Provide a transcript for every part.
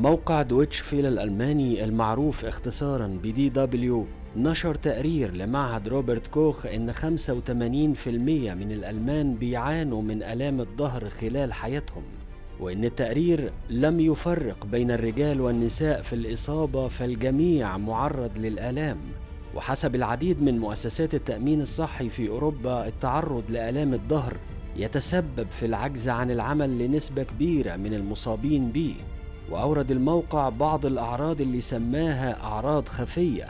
موقع دويتش فيل الألماني المعروف اختصارا بدي دبليو نشر تقرير لمعهد روبرت كوخ إن 85% من الألمان بيعانوا من آلام الظهر خلال حياتهم وإن التقرير لم يفرق بين الرجال والنساء في الإصابة فالجميع معرض للآلام وحسب العديد من مؤسسات التأمين الصحي في أوروبا التعرض لآلام الظهر يتسبب في العجز عن العمل لنسبة كبيرة من المصابين به وأورد الموقع بعض الأعراض اللي سماها أعراض خفية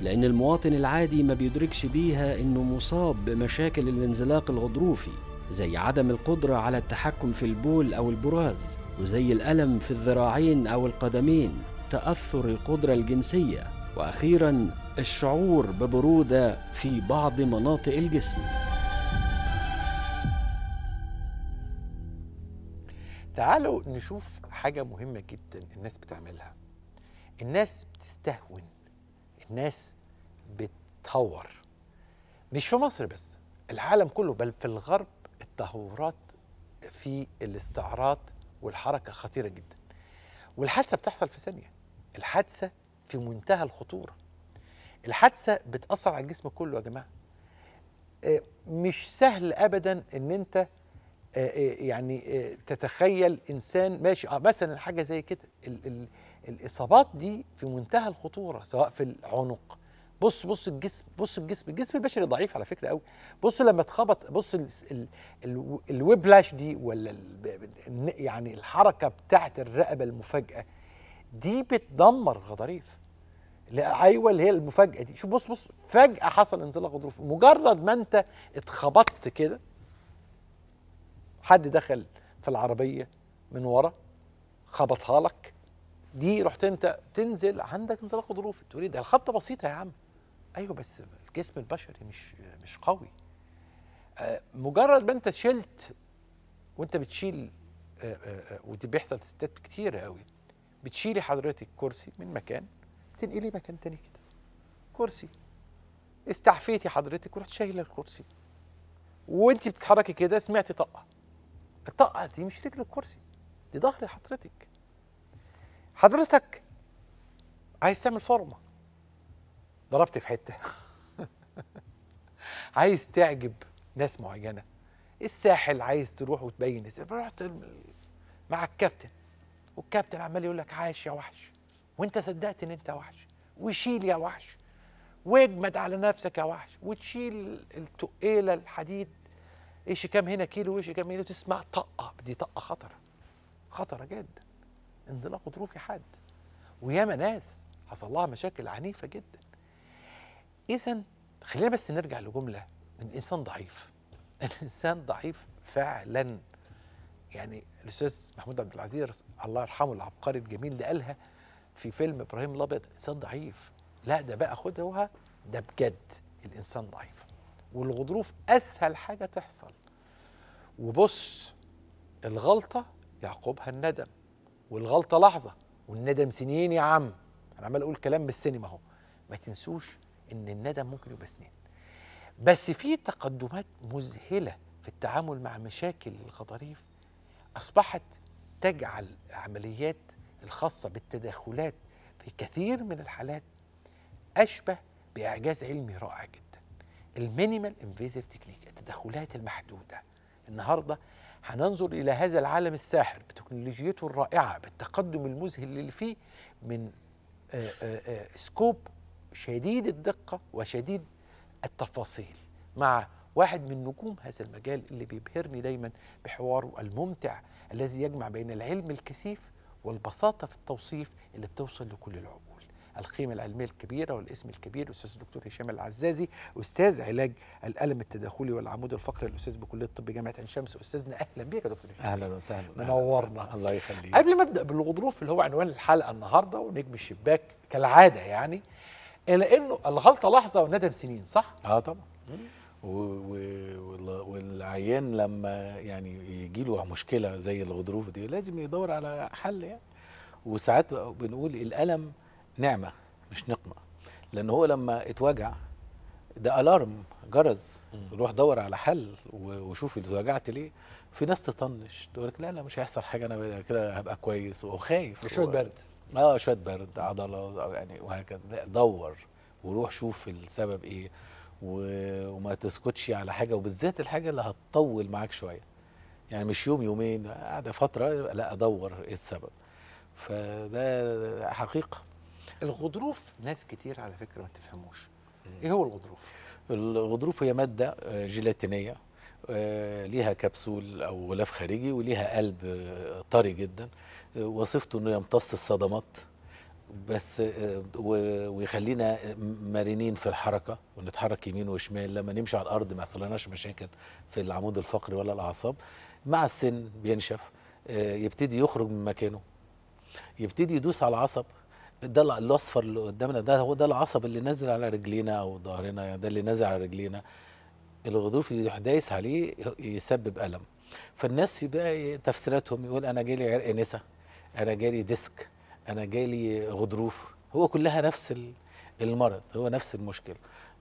لأن المواطن العادي ما بيدركش بيها إنه مصاب بمشاكل الانزلاق الغضروفي زي عدم القدرة على التحكم في البول أو البراز وزي الألم في الذراعين أو القدمين تأثر القدرة الجنسية وأخيرا الشعور ببرودة في بعض مناطق الجسم تعالوا نشوف حاجة مهمة جدا الناس بتعملها الناس بتستهون الناس بتطور مش في مصر بس العالم كله بل في الغرب التهورات في الاستعراض والحركة خطيرة جدا والحادثة بتحصل في ثانية الحادثة في منتهى الخطورة الحادثة بتأثر على الجسم كله يا جماعة آه، مش سهل أبدا أن أنت آه، آه، يعني آه، تتخيل انسان ماشي مثلا حاجه زي كده ال ال الاصابات دي في منتهى الخطوره سواء في العنق بص بص الجسم بص الجسم الجسم البشري ضعيف على فكره قوي بص لما اتخبط بص الويبلاش دي ولا يعني الحركه بتاعه الرقبه المفاجاه دي بتدمر غضاريف ايوه اللي هي المفاجاه دي شوف بص بص فجاه حصل انزلاق غضروف مجرد ما انت اتخبطت كده حد دخل في العربيه من ورا خبطها لك دي رحت انت تنزل عندك انزلاق ظروف تقول إيه ده الخبطه بسيطه يا عم ايوه بس الجسم البشري مش مش قوي آه، مجرد ما انت شلت وانت بتشيل آه، آه، ودي بيحصل ستات كتير قوي بتشيلي حضرتك كرسي من مكان تنقلي مكان تاني كده كرسي استعفيتي حضرتك ورحت شايله الكرسي وانت بتتحركي كده سمعتي طقه الطقه دي مش رجل الكرسي دي ظهر حضرتك حضرتك عايز تعمل فورمه ضربت في حته عايز تعجب ناس معينه الساحل عايز تروح وتبين رحت مع الكابتن والكابتن عمال يقول لك عاش يا وحش وانت صدقت ان انت وحش وشيل يا وحش واجمد على نفسك يا وحش وتشيل التقيله الحديد ايش كام هنا كيلو وايش كام هنا تسمع طقه دي طقه خطره خطره جدا انزلاق غضروفي حاد وياما ناس حصل لها مشاكل عنيفه جدا اذا خلينا بس نرجع لجمله الانسان ضعيف الانسان ضعيف فعلا يعني الاستاذ محمود عبد العزيز الله يرحمه العبقري الجميل ده قالها في فيلم ابراهيم الابيض انسان ضعيف لا ده بقى خدوها ده بجد الانسان ضعيف والغضروف اسهل حاجه تحصل وبص الغلطه يعقبها الندم والغلطه لحظه والندم سنين يا عم انا عمال اقول كلام بالسينما اهو ما تنسوش ان الندم ممكن يبقى سنين بس في تقدمات مذهله في التعامل مع مشاكل الغضاريف اصبحت تجعل العمليات الخاصه بالتدخلات في كثير من الحالات اشبه باعجاز علمي رائع جدا المينيمال انفيزيف تكنيك التدخلات المحدوده النهارده هننظر الى هذا العالم الساحر بتكنولوجيته الرائعه بالتقدم المذهل اللي فيه من آآ آآ سكوب شديد الدقه وشديد التفاصيل مع واحد من نجوم هذا المجال اللي بيبهرني دايما بحواره الممتع الذي يجمع بين العلم الكثيف والبساطه في التوصيف اللي بتوصل لكل العقول القيمه العلميه الكبيره والاسم الكبير الاستاذ الدكتور هشام العزازي استاذ علاج الالم التداخلي والعمود الفقري الاستاذ بكليه الطب جامعه عين شمس استاذنا اهلا بيك يا دكتور هشام اهلا وسهلا منورنا الله يخليك قبل ما ابدا بالغضروف اللي هو عنوان الحلقه النهارده ونجم الشباك كالعاده يعني الا انه الغلطه لحظه والندم سنين صح؟ اه طبعا والعيان لما يعني يجي له مشكله زي الغضروف دي لازم يدور على حل يعني وساعات بنقول الالم نعمه مش نقمه لان هو لما اتوجع ده الارم جرس روح دور على حل وشوف اتوجعت ليه في ناس تطنش تقول لك لا لا مش هيحصل حاجه انا كده هبقى كويس وخايف شويه برد اه شويه برد عضله يعني وهكذا دور وروح شوف السبب ايه وما تسكتش على حاجه وبالذات الحاجه اللي هتطول معاك شويه يعني مش يوم يومين قاعده فتره لا ادور ايه السبب فده حقيقه الغضروف ناس كتير على فكره ما تفهموش ايه هو الغضروف الغضروف هي ماده آه، جيلاتينيه آه، ليها كبسول او غلاف خارجي وليها قلب آه، طري جدا وصفته انه يمتص الصدمات بس ويخلينا مرنين في الحركه ونتحرك يمين وشمال لما نمشي على الارض ما يحصلناش مشاكل في العمود الفقري ولا الاعصاب مع السن بينشف يبتدي يخرج من مكانه يبتدي يدوس على العصب ده الاصفر اللي قدامنا ده هو ده العصب اللي نازل على رجلينا او ظهرنا يعني ده اللي نازل على رجلينا الغضروف يروح دايس عليه يسبب الم فالناس بقى تفسيراتهم يقول انا جالي عرق نسا انا جالي ديسك انا جالي غضروف هو كلها نفس المرض هو نفس المشكله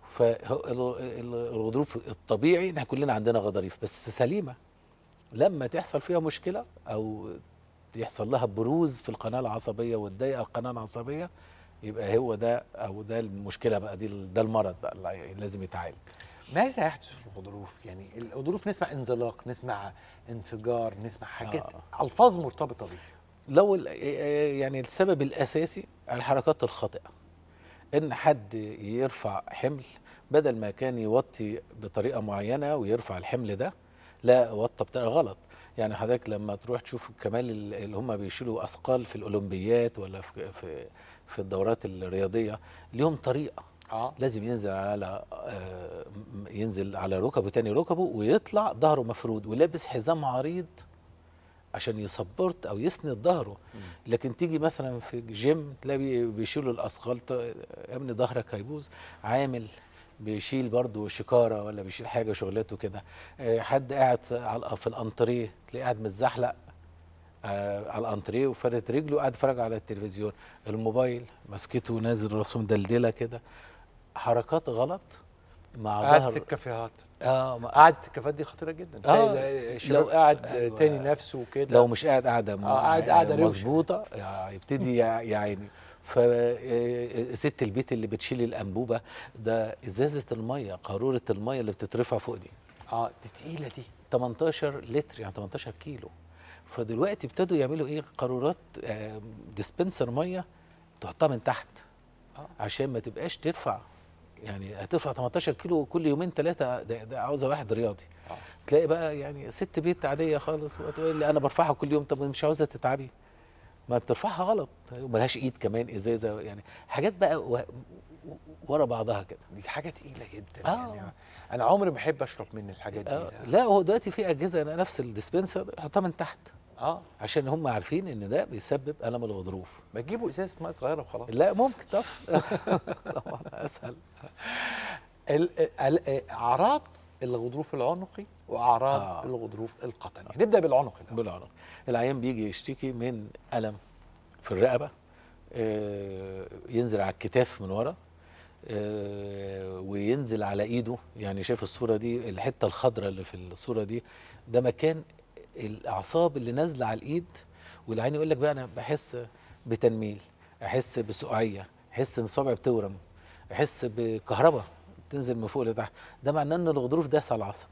فالغضروف الطبيعي احنا كلنا عندنا غضاريف بس سليمه لما تحصل فيها مشكله او يحصل لها بروز في القناه العصبيه وتضايق القناه العصبيه يبقى هو ده او ده المشكله بقى دي ده المرض بقى اللي لازم يتعالج ماذا يحدث في الغضروف يعني الغضروف نسمع انزلاق نسمع انفجار نسمع حاجات آه. الفاظ مرتبطه بيه لو آه، آه، يعني السبب الاساسي الحركات الخاطئه ان حد يرفع حمل بدل ما كان يوطي بطريقه معينه ويرفع الحمل ده لا وطى بطريقه غلط يعني حضرتك لما تروح تشوف كمان اللي هم بيشيلوا اثقال في الاولمبيات ولا في في, في الدورات الرياضيه ليهم طريقه آه. لازم ينزل على آه، ينزل على ركبه تاني ركبه ويطلع ظهره مفرود ولابس حزام عريض عشان يسبورت او يسند ظهره لكن تيجي مثلا في جيم تلاقي بيشيلوا الاثقال يا ابني ظهرك هيبوظ عامل بيشيل برضه شكاره ولا بيشيل حاجه شغلته كده آه، حد قاعد في الانتريه تلاقيه قاعد متزحلق آه، على الانتريه وفردت رجله قاعد يتفرج على التلفزيون الموبايل مسكته نازل راسه مدلدله كده حركات غلط مع قاعد ظهر في الكافيهات اه قاعد الكافيهات دي خطيره جدا اه لو قاعد أيوة. تاني نفسه وكده لو مش قاعد قاعده آه قاعد قاعده مظبوطه يبتدي يا عيني فست البيت اللي بتشيل الانبوبه ده ازازه الميه قاروره الميه اللي بتترفع فوق دي اه دي تقيله دي 18 لتر يعني 18 كيلو فدلوقتي ابتدوا يعملوا ايه قارورات ديسبنسر ميه تحطها من تحت آه. عشان ما تبقاش ترفع يعني هترفع 18 كيلو كل يومين ثلاثه ده, ده عاوزه واحد رياضي آه. تلاقي بقى يعني ست بيت عاديه خالص وتقول لي انا برفعها كل يوم طب مش عاوزه تتعبي ما بترفعها غلط وملهاش ايد كمان ازازه يعني حاجات بقى و... ورا بعضها كده دي حاجه تقيله جدا آه. يعني انا عمري ما بحب اشرب من الحاجات دي آه. لا هو دلوقتي في اجهزه نفس الديسبنسر حطها من تحت اه عشان هم عارفين ان ده بيسبب الم الغضروف ما تجيبوا ازازه ماء صغيره وخلاص لا ممكن طب طبعا اسهل اعراض الغضروف العنقي واعراض آه. الغضروف القطني آه. نبدا بالعنق الأول. بالعنق العيان بيجي يشتكي من الم في الرقبه آه، ينزل على الكتاف من ورا آه، وينزل على ايده يعني شايف الصوره دي الحته الخضراء اللي في الصوره دي ده مكان الاعصاب اللي نازله على الايد والعين يقول لك بقى انا بحس بتنميل احس بسقعيه احس ان صبعي بتورم احس بكهرباء تنزل من فوق لتحت ده معناه ان الغضروف داس على العصب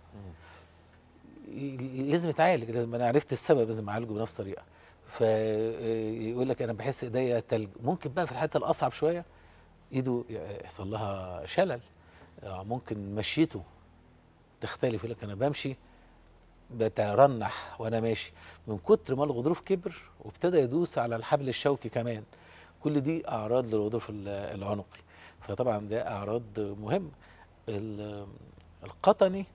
لازم يتعالج لازم انا عرفت السبب لازم اعالجه بنفس الطريقه فيقول لك انا بحس ايديا تلج ممكن بقى في الحته الاصعب شويه ايده يحصل لها شلل آه، ممكن مشيته تختلف يقول لك انا بمشي بترنح وانا ماشي من كتر ما الغضروف كبر وابتدى يدوس على الحبل الشوكي كمان كل دي اعراض للغضروف العنقي فطبعا ده اعراض مهمه القطني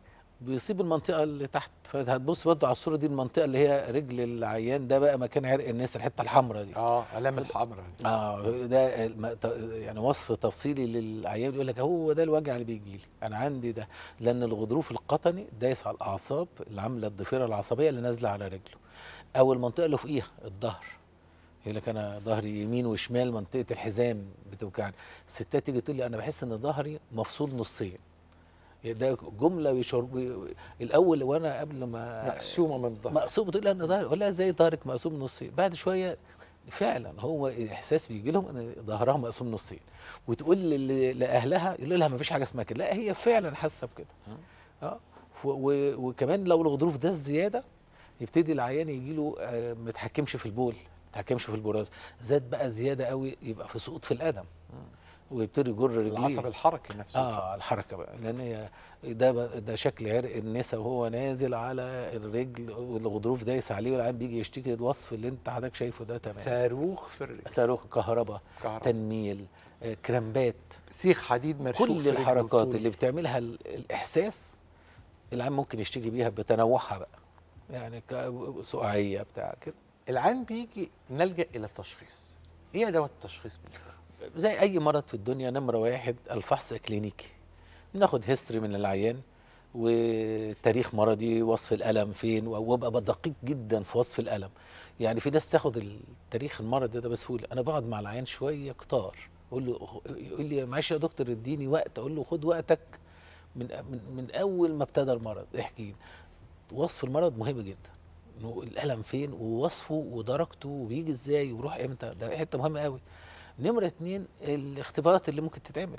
بيصيب المنطقه اللي تحت فهتبص برده على الصوره دي المنطقه اللي هي رجل العيان ده بقى مكان عرق الناس الحته الحمراء دي اه الام الحمراء اه ده يعني وصف تفصيلي للعيان يقول لك هو ده الوجع اللي بيجي لي انا عندي ده لان الغضروف القطني دايس على الاعصاب اللي عامله الضفيره العصبيه اللي نازله على رجله او المنطقه اللي فوقيها الظهر يقول لك انا ظهري يمين وشمال منطقه الحزام بتوجعني الستات تيجي تقول لي انا بحس ان ظهري مفصول نصين يعني ده جمله يشعر الاول وانا قبل ما مقسومه من الظهر مقسومه تقول انا ظهري ولا زي ظهرك مقسوم نصين بعد شويه فعلا هو احساس بيجي لهم ان ظهرها مقسوم نصين وتقول لاهلها يقول لها ما فيش حاجه اسمها كده لا هي فعلا حاسه بكده اه وكمان لو الغضروف ده الزياده يبتدي العيان يجي له آه، ما يتحكمش في البول تحكمش في البراز زاد بقى زياده قوي يبقى في سقوط في القدم ويبتدي يجر رجليه العصب الحركي نفسه اه الحركه بقى لان هي ده ده شكل عرق النسا وهو نازل على الرجل والغضروف دايس عليه والعين بيجي يشتكي الوصف اللي انت حضرتك شايفه ده تمام صاروخ في الرجل صاروخ كهرباء تنميل آه، كرامبات سيخ حديد مرشوش كل الحركات اللي بتعملها الاحساس العين ممكن يشتكي بيها بتنوعها بقى يعني سقعيه بتاع كده العين بيجي نلجا الى التشخيص ايه ادوات التشخيص زي اي مرض في الدنيا نمره واحد الفحص الكلينيكي بناخد هيستوري من العيان وتاريخ مرضي وصف الالم فين وابقى دقيق جدا في وصف الالم يعني في ناس تاخد التاريخ المرض ده, ده بسهوله انا بقعد مع العيان شويه كتار اقول له يقول لي معلش يا دكتور اديني وقت اقول له خد وقتك من من, من اول ما ابتدى المرض احكي وصف المرض مهم جدا الالم فين ووصفه ودرجته وبيجي ازاي وروح امتى ده حته مهمه قوي نمره اتنين الاختبارات اللي ممكن تتعمل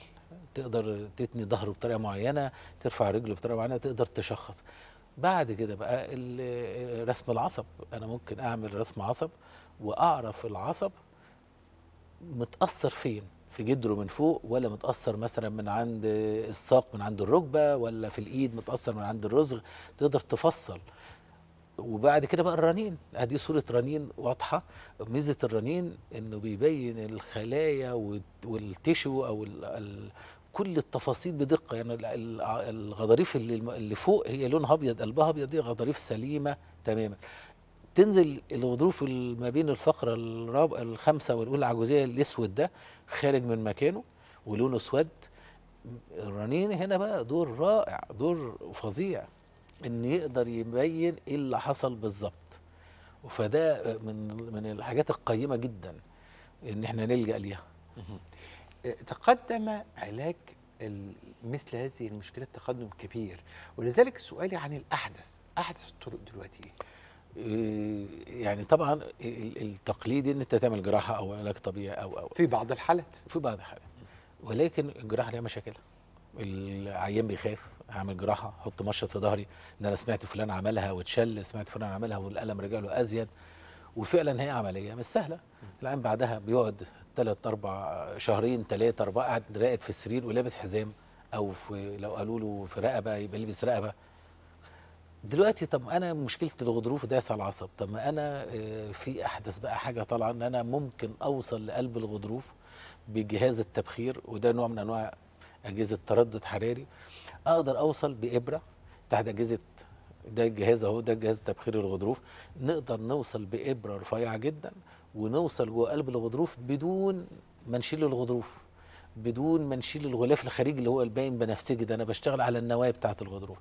تقدر تتني ظهره بطريقه معينه ترفع رجله بطريقه معينه تقدر تشخص بعد كده بقى رسم العصب انا ممكن اعمل رسم عصب واعرف العصب متاثر فين في جدره من فوق ولا متاثر مثلا من عند الساق من عند الركبه ولا في الايد متاثر من عند الرزغ تقدر تفصل وبعد كده بقى الرنين ادي صوره رنين واضحه ميزه الرنين انه بيبين الخلايا والتشو او الـ الـ كل التفاصيل بدقه يعني الغضاريف اللي, اللي فوق هي لونها ابيض قلبها ابيض دي غضاريف سليمه تماما تنزل الغضروف ما بين الفقره الرابعه الخامسه والاولى العجوزيه الاسود ده خارج من مكانه ولونه اسود الرنين هنا بقى دور رائع دور فظيع ان يقدر يبين ايه اللي حصل بالظبط فده من من الحاجات القيمه جدا ان احنا نلجا ليها أه، تقدم علاج مثل هذه المشكلة تقدم كبير ولذلك سؤالي عن الأحدث أحدث الطرق دلوقتي إيه؟ أه، يعني طبعا التقليدي ان انت تعمل جراحه او علاج طبيعي او او في بعض الحالات في بعض الحالات ولكن الجراحه ليها مشاكلها العيان بيخاف اعمل جراحه احط مشط في ظهري ان انا سمعت فلان عملها واتشل سمعت فلان عملها والالم رجع له ازيد وفعلا هي عمليه مش سهله العيان بعدها بيقعد ثلاث اربع شهرين ثلاثه اربعه قاعد راقد في السرير ولابس حزام او في لو قالوا له في رقبه يبقى لابس رقبه دلوقتي طب انا مشكله الغضروف داس على العصب طب ما انا آه، في احدث بقى حاجه طالعه ان انا ممكن اوصل لقلب الغضروف بجهاز التبخير وده نوع من انواع اجهزه تردد حراري اقدر اوصل بابره تحت اجهزه ده الجهاز اهو ده جهاز تبخير الغضروف نقدر نوصل بابره رفيعه جدا ونوصل جوه قلب الغضروف بدون ما نشيل الغضروف بدون ما نشيل الغلاف الخارجي اللي هو الباين بنفسجي ده انا بشتغل على النواه بتاعه الغضروف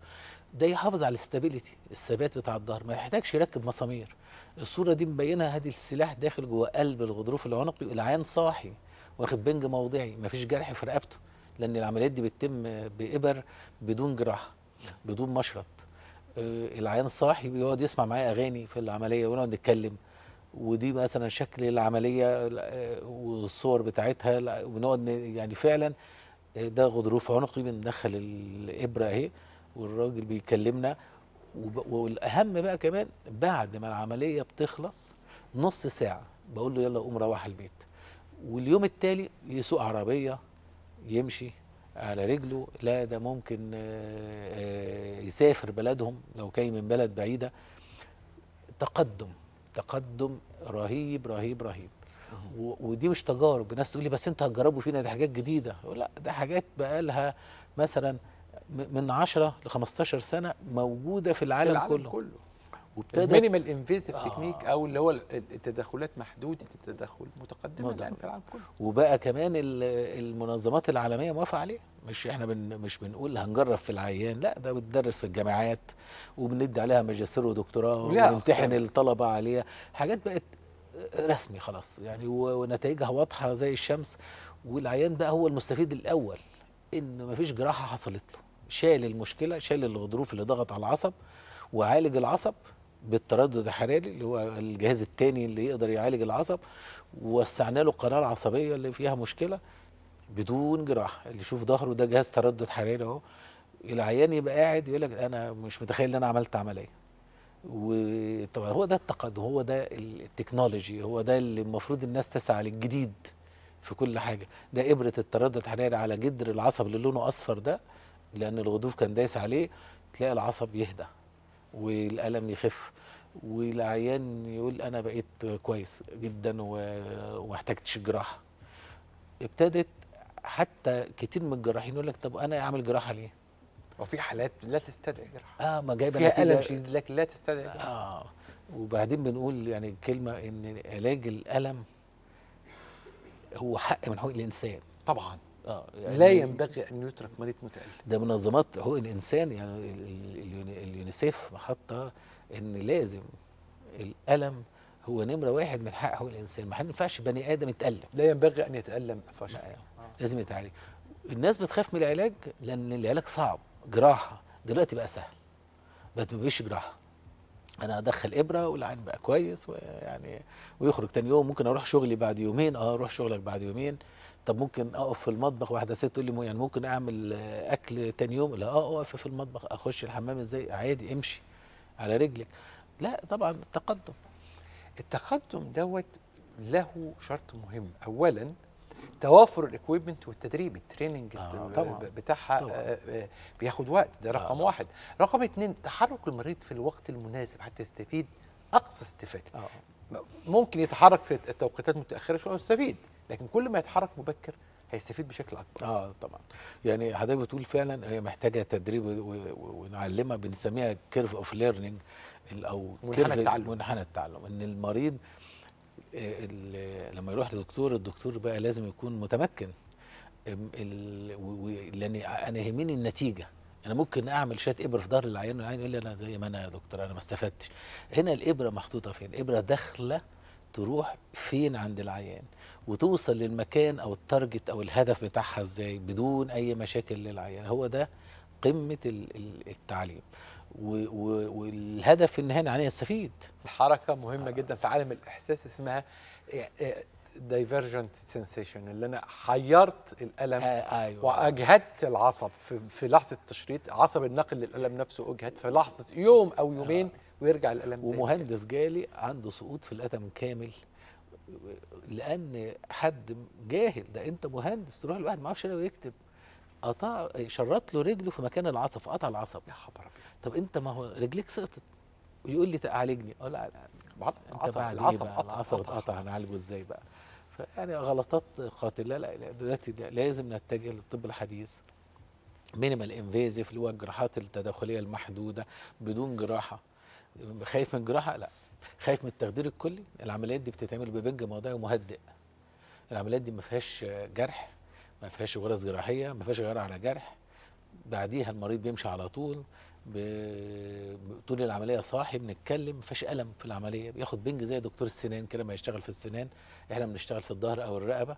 ده يحافظ على الاستابيليتي الثبات بتاع الظهر ما يحتاجش يركب مسامير الصوره دي مبينها هذه السلاح داخل جوه قلب الغضروف العنقي العيان صاحي واخد بنج موضعي مفيش جرح في رقبته لان العمليات دي بتتم بابر بدون جراحه بدون مشرط آه، العيان صاحي بيقعد يسمع معايا اغاني في العمليه ونقعد نتكلم ودي مثلا شكل العمليه آه، والصور بتاعتها ونقعد يعني فعلا آه، ده غضروف عنقي بندخل الابره اهي والراجل بيكلمنا والاهم بقى كمان بعد ما العمليه بتخلص نص ساعه بقول له يلا قوم روح البيت واليوم التالي يسوق عربيه يمشي على رجله لا ده ممكن آه، آه، يسافر بلدهم لو كان من بلد بعيدة تقدم تقدم رهيب رهيب رهيب ودي مش تجارب الناس تقول لي بس انتوا هتجربوا فينا دي حاجات جديده لا ده حاجات بقى لها مثلا من 10 ل 15 سنه موجوده في العالم, في العالم كله, كله. وابتدى مينيمال انفيزف تكنيك او اللي هو التدخلات محدوده التدخل متقدمه الان يعني في العالم كله وبقى كمان المنظمات العالميه موافقه عليه مش احنا بن مش بنقول هنجرب في العيان لا ده بتدرس في الجامعات وبندي عليها ماجستير ودكتوراه ونمتحن الطلبه عليها حاجات بقت رسمي خلاص يعني ونتائجها واضحه زي الشمس والعيان بقى هو المستفيد الاول ان مفيش جراحه حصلت له شال المشكله شال الغضروف اللي ضغط على العصب وعالج العصب بالتردد الحراري اللي هو الجهاز الثاني اللي يقدر يعالج العصب ووسعنا له القناه العصبيه اللي فيها مشكله بدون جراحه اللي يشوف ظهره ده جهاز تردد حراري اهو العيان يبقى قاعد يقول لك انا مش متخيل ان انا عملت عمليه وطبعا هو ده التقدم هو ده التكنولوجي هو ده اللي المفروض الناس تسعى للجديد في كل حاجه ده ابره التردد الحراري على جدر العصب اللي لونه اصفر ده لان الغضوف كان دايس عليه تلاقي العصب يهدى والألم يخف والعيان يقول أنا بقيت كويس جدا واحتاجتش جراحه الجراحة ابتدت حتى كتير من الجراحين يقول لك طب أنا أعمل جراحة ليه؟ وفي حالات لا تستدعي جراحة اه ما جايبه نتيجه ألم شديد لكن لا تستدعي جراحة اه وبعدين بنقول يعني كلمة إن علاج الألم هو حق من حقوق الإنسان طبعا آه، يعني لا ينبغي ان يترك مريض متالم ده منظمات حقوق الانسان يعني اليونيسيف حاطه ان لازم الالم هو نمره واحد من حق حقوق الانسان ما ينفعش بني ادم يتالم لا ينبغي ان يتالم ما ينفعش لازم يتعالج الناس بتخاف من العلاج لان العلاج صعب جراحه دلوقتي بقى سهل بقت ما بقيش جراحه انا ادخل ابره والعين بقى كويس ويعني ويخرج تاني يوم ممكن اروح شغلي بعد يومين اه اروح شغلك بعد يومين طب ممكن اقف في المطبخ واحده ست تقول لي يعني ممكن اعمل آه، اكل تاني يوم لا اه اقف في المطبخ اخش الحمام ازاي عادي امشي على رجلك لا طبعا التقدم التقدم دوت له شرط مهم اولا توافر الاكويبمنت والتدريب التريننج آه بتاعها طبعًا. آه، آه، بياخد وقت ده آه، رقم آه واحد رقم اثنين تحرك المريض في الوقت المناسب حتى يستفيد اقصى استفاده آه. ممكن يتحرك في التوقيتات متاخره شويه ويستفيد لكن كل ما يتحرك مبكر هيستفيد بشكل اكبر اه طبعا يعني حضرتك بتقول فعلا هي محتاجه تدريب ونعلمها بنسميها كيرف اوف ليرنينج او منحنى التعلم منحنى التعلم ان المريض لما يروح لدكتور الدكتور بقى لازم يكون متمكن لان انا يهمني النتيجه انا ممكن اعمل شات ابره في ظهر العيان والعيان يقول لي انا زي ما انا يا دكتور انا ما استفدتش هنا الابره محطوطه فين الابره داخله تروح فين عند العيان وتوصل للمكان او التارجت او الهدف بتاعها ازاي بدون اي مشاكل للعيان هو ده قمه التعليم والهدف النهائي ان انا يستفيد الحركه مهمه جدا في عالم الاحساس اسمها دايفرجنت سنسيشن اللي انا حيرت الالم آه أيوة. واجهدت العصب في, في لحظه التشريط عصب النقل للالم نفسه اجهد في لحظه يوم او يومين آه. ويرجع الالم ومهندس جالي عنده سقوط في الالم كامل لان حد جاهل ده انت مهندس تروح لواحد ما يعرفش يكتب قطع شرط له رجله في مكان العصب قطع العصب يا خبر ابيض طب انت ما هو رجليك سقطت ويقول لي تعالجني اقول له العصب العصب قطع العصب اتقطع هنعالجه ازاي بقى فيعني غلطات قاتله لا دلوقتي لازم نتجه للطب الحديث مينيمال انفيزيف اللي هو الجراحات التداخليه المحدوده بدون جراحه خايف من جراحه لا خايف من التخدير الكلي العمليات دي بتتعمل ببنج موضعي ومهدئ العمليات دي ما فيهاش جرح ما فيهاش غرز جراحيه ما فيهاش غير على جرح بعديها المريض بيمشي على طول طول العمليه صاحي بنتكلم ما فيهاش الم في العمليه بياخد بنج زي دكتور السنان كده ما يشتغل في السنان احنا بنشتغل في الظهر او الرقبه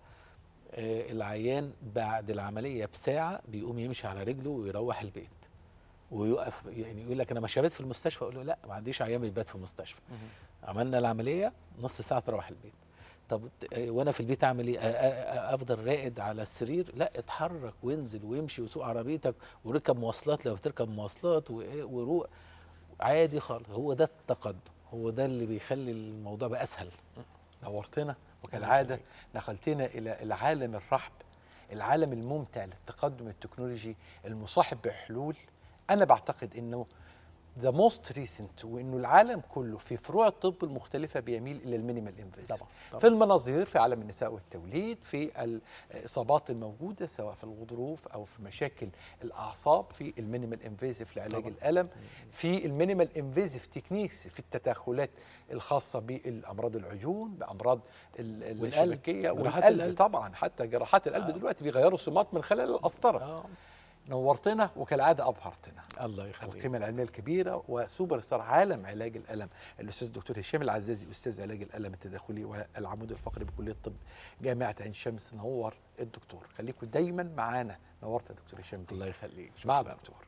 آه، العيان بعد العمليه بساعه بيقوم يمشي على رجله ويروح البيت ويقف يعني يقول لك انا ما هبات في المستشفى اقول له لا ما عنديش عيان بيبات في المستشفى عملنا العمليه نص ساعه تروح البيت طب آه، وانا في البيت اعمل ايه افضل راقد على السرير لا اتحرك وانزل وامشي وسوق عربيتك وركب مواصلات لو بتركب مواصلات آه، وروق عادي خالص هو ده التقدم هو ده اللي بيخلي الموضوع بقى اسهل نورتنا وكالعاده دخلتنا الى العالم الرحب العالم الممتع للتقدم التكنولوجي المصاحب بحلول انا بعتقد انه ذا موست ريسنت وانه العالم كله في فروع الطب المختلفه بيميل الى المينيمال انفيزيف طبعا. في المناظير في عالم النساء والتوليد في الاصابات الموجوده سواء في الغضروف او في مشاكل الاعصاب في المينيمال انفيزيف لعلاج طبعا. الالم في المينيمال انفيزيف تكنيكس في التدخلات الخاصه بالامراض العيون بامراض الشبكيه والقلب طبعا حتى جراحات القلب آه. دلوقتي بيغيروا سمات من خلال القسطره آه. نورتنا وكالعاده ابهرتنا الله يخليك القيمه العلميه الكبيره وسوبر ستار عالم علاج الالم الاستاذ الدكتور هشام العزازي استاذ علاج الالم التداخلي والعمود الفقري بكليه الطب جامعه عين شمس نور الدكتور خليكم دايما معانا نورت يا دكتور هشام الله يخليك مع الدكتور